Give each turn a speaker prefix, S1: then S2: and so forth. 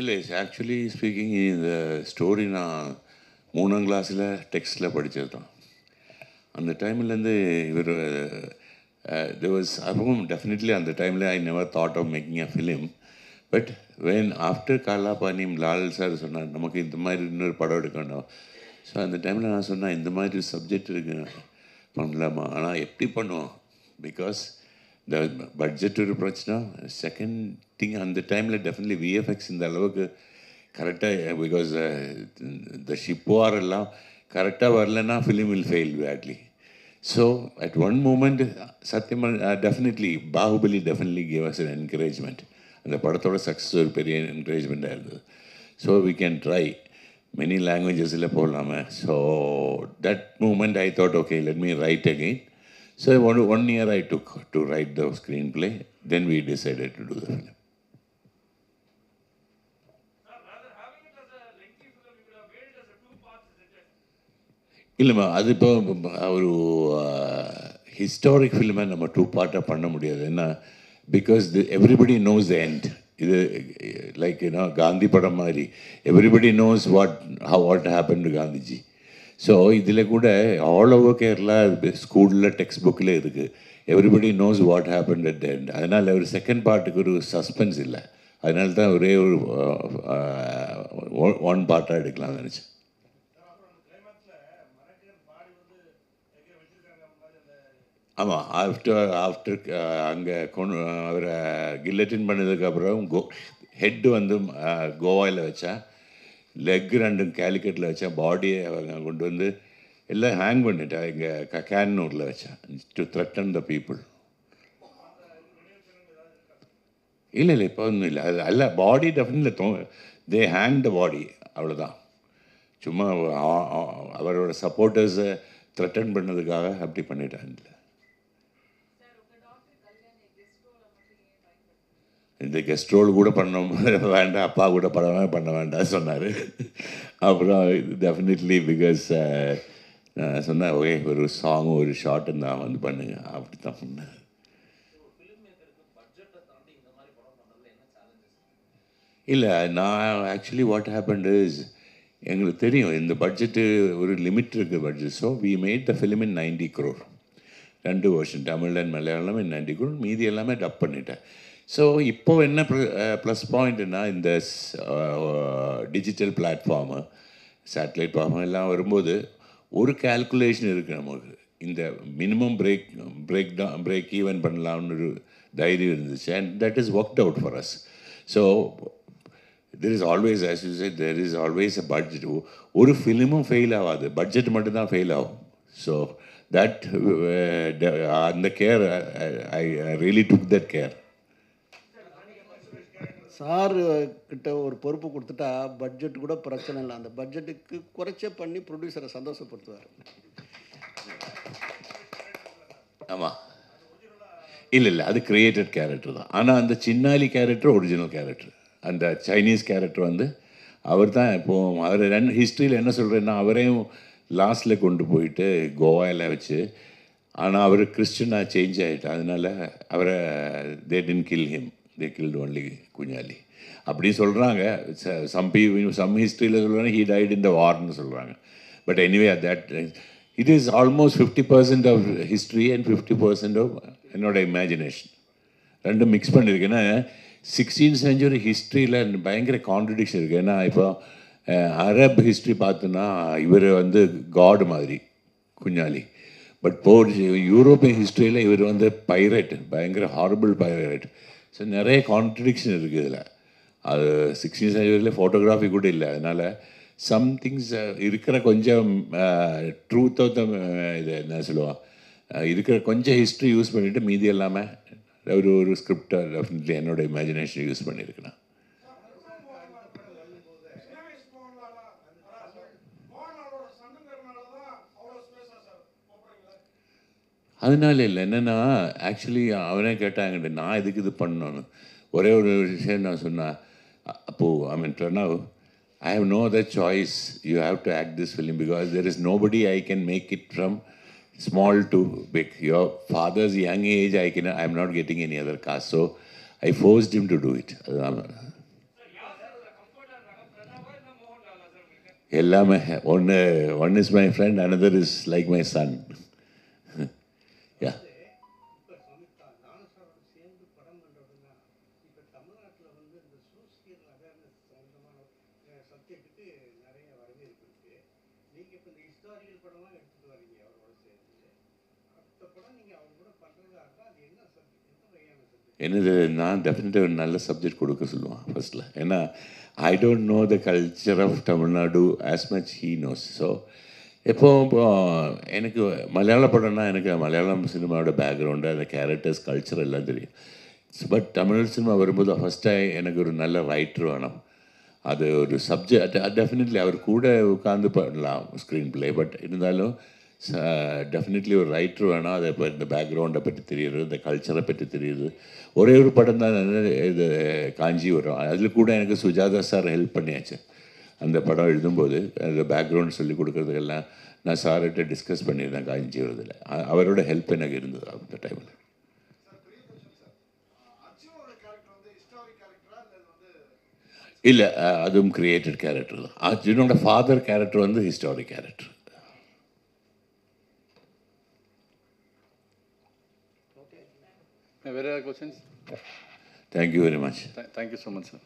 S1: இல்லை actually speaking இந்த story நான் மூணாம் கிளாஸில் டெக்ஸ்டில் படித்தது தான் அந்த டைம்லேருந்து இவர் தெர் வாஸ் அப்பவும் டெஃபினெட்லி அந்த டைமில் I never thought of making a film but when after காலா பாணியம் லால் சார் சொன்னார் நமக்கு இந்த மாதிரி இன்னொரு படம் எடுக்கணும் ஸோ அந்த டைமில் நான் சொன்னேன் இந்த மாதிரி சப்ஜெக்ட் இருக்கு பண்ணலாமா ஆனால் எப்படி பண்ணுவோம் பிகாஸ் இந்த பட்ஜெட் ஒரு பிரச்சனை செகண்ட் திங் அந்த டைமில் டெஃபினெட்லி விஎஃப்எக்ஸ் இந்த அளவுக்கு கரெக்டாக பிகாஸ் த ஷிப் வார் எல்லாம் கரெக்டாக வரலன்னா film will fail badly so at one moment சத்தியமாக definitely Baahubali definitely gave us an encouragement அந்த படத்தோட சக்ஸஸ் ஒரு பெரிய என்கரேஜ்மெண்ட்டாக இருந்தது so we can try many லாங்குவேஜஸில் போடலாமே so that moment I thought okay let me write again So one, one year I took to write the screenplay, then we decided to do the film. இல்லைம்மா அது இப்போ ஒரு historic ஃபிலிமை நம்ம two பார்ட்டாக பண்ண முடியாது ஏன்னா because the everybody knows end இது லைக் காந்தி படம் மாதிரி everybody knows what how what happen to Gandhiji so இதில் கூட ஆல் ஓவர் கேரளா ஸ்கூலில் டெக்ஸ்ட் புக்கில் இருக்குது everybody knows what happen at end அதனால் ஒரு செகண்ட் பார்ட்டுக்கு ஒரு சஸ்பென்ஸ் இல்லை அதனால தான் ஒரே ஒரு ஒன் பார்ட்டாக எடுக்கலாம் நினச்சேன் ஆமாம் ஆஃப்டர் ஆஃப்டர் அங்கே கொண்டு அவரை கில்லட்டின் பண்ணதுக்கப்புறம் கோ ஹெட்டு வந்து கோவாயில் வச்சேன் லெக் ரெண்டும் கேலிக்கட்டில் வச்சேன் பாடியை நான் கொண்டு வந்து எல்லாம் ஹேங் பண்ணிட்டேன் இங்கே கக்கானூரில் வச்சேன் டு த்ரெட்டன் த பீப்புள் இல்லை இல்லை இப்போ ஒன்றும் இல்லை அது அல்ல பாடி டெஃபினெட்லி தோ தே ஹேங் த பாடி அவ்வளோதான் சும்மா அவரோட சப்போர்ட்டர்ஸை த்ரெட்டன் பண்ணதுக்காக அப்படி பண்ணிட்டான் இல்லை இந்த கெஸ்ட்ரோல் கூட பண்ண வேண்டாம் அப்பா கூட படமே பண்ண வேண்டாம் சொன்னார் அப்புறம் டெஃபினெட்லி பிகாஸ் uh, நான் சொன்னேன் ஓகே ஒரு சாங்கும் ஒரு ஷார்ட்டும் நான் வந்து பண்ணுங்க அப்படி தான் பண்ணேன் இல்லை நான் ஆக்சுவலி வாட் ஹேப்பன்ட் இஸ் எங்களுக்கு தெரியும் இந்த பட்ஜெட்டு ஒரு லிமிட் இருக்குது budget so we made the film in ninety crore ரெண்டு வருஷம் Tamil and Malayalam in ninety crore மீதி எல்லாமே டப் பண்ணிட்டேன் ஸோ இப்போது என்ன ப்ளஸ் பாயிண்ட்னா இந்த டிஜிட்டல் பிளாட்ஃபார்மு சேட்டலைட் ஃபார்மு எல்லாம் வரும்போது ஒரு கால்குலேஷன் இருக்குது நமக்கு இந்த minimum break break down break even பண்ணலாம்னு ஒரு தைரியம் இருந்துச்சு and that is work out for us so there is always as you say there is always a budget ஒரு ஃபிலிமும் ஃபெயில் ஆகாது பட்ஜெட் மட்டும்தான் ஃபெயில் ஆகும் ஸோ தட் அந்த care I really took that care sir கிட்ட ஒரு பொறுப்பு கொடுத்துட்டா பட்ஜெட் கூட பிரச்சனை இல்லை அந்த பட்ஜெட்டுக்கு குறைச்சே பண்ணி ப்ரொடியூசரை சந்தோஷப்படுத்துவார் ஆமாம் இல்லை இல்லை அது கிரியேட்டட் கேரக்டர் தான் ஆனால் அந்த சின்னாலி கேரக்டர் ஒரிஜினல் கேரக்டர் அந்த சைனீஸ் கேரக்டர் வந்து அவர் தான் இப்போது அவர் ரெண்டு ஹிஸ்ட்ரியில் என்ன சொல்கிறேன்னா அவரையும் லாஸ்ட்டில் கொண்டு போயிட்டு கோவாயில் வச்சு ஆனால் அவர் கிறிஸ்டினாக சேஞ்ச் ஆகிட்டு அதனால் அவரை they didn't kill him they killed only Kunjali அப்படி சொல்கிறாங்க சம் பி சம் ஹிஸ்ட்ரியில் சொல்கிறாங்க ஹீ டைட் இன் த வார்னு சொல்கிறாங்க but anyway at that it is almost fifty percent of history and fifty percent of என்னோட இமேஜினேஷன் ரெண்டும் மிக்ஸ் பண்ணியிருக்கேன்னா sixteen century ஹிஸ்ட்ரியில் பயங்கர கான்ட்ரடிக்ஷன் இருக்குது ஏன்னா இப்போ அரப் ஹிஸ்ட்ரி பார்த்தோன்னா இவர் வந்து காடு மாதிரி குஞ்சாலி பட் போர் யூரோப்பியன் ஹிஸ்ட்ரியில் இவர் வந்து பைரட் பயங்கர ஹாரபிள் பைரட் ஸோ நிறைய கான்ட்ரடிக்ஷன் இருக்குது இதில் அது சிக்ஸ்டீன் சென்ச்சுரியில் ஃபோட்டோகிராஃபி கூட இல்லை அதனால் சம்திங்ஸ் இருக்கிற கொஞ்சம் ட்ரூத்தோ இது என்ன சொல்லுவான் இருக்கிற கொஞ்சம் ஹிஸ்ட்ரி யூஸ் பண்ணிவிட்டு மீதி எல்லாமே ஒரு ஒரு ஸ்கிரிப்டை டெஃபினெட்லி என்னோடய இமேஜினேஷன் யூஸ் பண்ணியிருக்கேன் அதனால இல்லை என்னென்னா ஆக்சுவலி அவனே கேட்டாங்க நான் எதுக்கு இது பண்ணணும் ஒரே ஒரு விஷயம் நான் சொன்னேன் அப்போது ஐ மீன் டர்னாவ் I have no the choice you have to act this film because there is nobody I can make it from small to big your father's young age I can I am not getting any other other so I I forced to do it அதுதான் எல்லாமே ஒன்று one is my friend another is like my son அரசியல் awareness சம்மந்தமான சப்ஜெக்ட்டுக்கு நிறைய வரவேற்பு இருக்குது நீங்கள் இப்போ இந்த ஹிஸ்டாரியல் படம்லாம் எடுத்துகிட்டு வரீங்க அவரோட சேர்ந்து அந்த படம் நீங்கள் அவர் கூட பண்ணுறதா இருந்தால் அது என்ன சப்ஜெக்ட் எந்த வகையான சப்ஜெக்ட் என்னது நான் டெஃபினட்டாக ஒரு நல்ல சப்ஜெக்ட் கொடுக்க சொல்லுவான் ஃபர்ஸ்ட்டில் ஏன்னா I don't know the culture of Tamil Nadu as much he knows so எப்போவும் எனக்கு மலையாள படம்னா எனக்கு மலையாளம் சினிமாவோட பேக்ரவுண்டு அந்த கேரக்டர்ஸ் கல்ச்சர் எல்லாம் தெரியும் பட் தமிழ் சினிமா வரும்போது ஃபஸ்ட்டாக எனக்கு ஒரு நல்ல ரைட்டர் வேணும் அது ஒரு சப்ஜெக்ட் டெஃபினெட்லி அவர் கூட உட்காந்து பண்ணலாம் ஸ்க்ரீன் பிளே பட் இருந்தாலும் டெஃபினெட்லி ஒரு ரைட்டர் வேணும் அதை இப்போ இந்த பேக்ரவுண்டை பற்றி தெரியுது இந்த கல்ச்சரை பற்றி தெரியுது ஒரே ஒரு படம் தான் இது காஞ்சிபுரம் அதில் கூட எனக்கு சுஜாதா சார் ஹெல்ப் பண்ணியாச்சு அந்த படம் எழுதும்போது அந்த பேக்ரவுண்ட் சொல்லி கொடுக்குறதுக்கெல்லாம் நான் சார்கிட்ட டிஸ்கஸ் பண்ணியிருந்தேன் காஞ்சிபுரத்தில் அவரோட ஹெல்ப் எனக்கு இருந்தது அந்த டைமில் இல்லை அதுவும் கிரியேட்டட் கேரக்டர் தான் அர்ஜுனோட ஃபாதர் கேரக்டர் வந்து ஹிஸ்டாரிக் கேரக்டர் வேறு questions thank you very much thank you so much sir